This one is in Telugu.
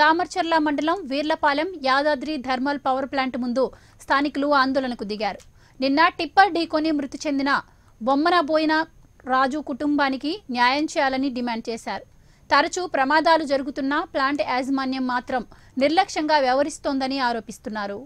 తామర్చర్ల మండలం Veerlapalem Yadadri thermal power plant ముందు స్థానికులు ఆందోళనకు దిగారు నిన్న టిప్పర్ ఢీకొని మృతి చెందిన బొమ్మనబోయిన రాజు కుటుంబానికి న్యాయం చేయాలని డిమాండ్ చేశారు తరచూ ప్రమాదాలు జరుగుతున్నా ప్లాంట్ యాజమాన్యం మాత్రం నిర్లక్ష్యంగా వ్యవహరిస్తోందని ఆరోపిస్తున్నారు